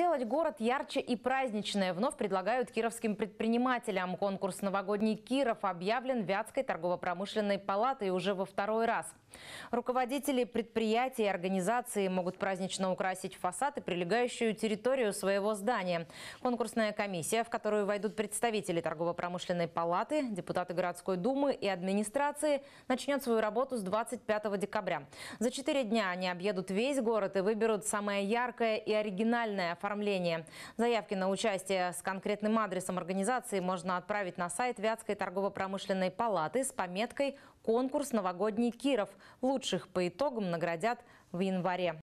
сделать город ярче и праздничное вновь предлагают кировским предпринимателям. Конкурс «Новогодний Киров» объявлен Вятской торгово-промышленной палатой уже во второй раз. Руководители предприятий и организации могут празднично украсить фасад и прилегающую территорию своего здания. Конкурсная комиссия, в которую войдут представители торгово-промышленной палаты, депутаты городской думы и администрации, начнет свою работу с 25 декабря. За четыре дня они объедут весь город и выберут самое яркое и оригинальное оформление оформления. Заявки на участие с конкретным адресом организации можно отправить на сайт Вятской торгово-промышленной палаты с пометкой «Конкурс новогодний Киров». Лучших по итогам наградят в январе.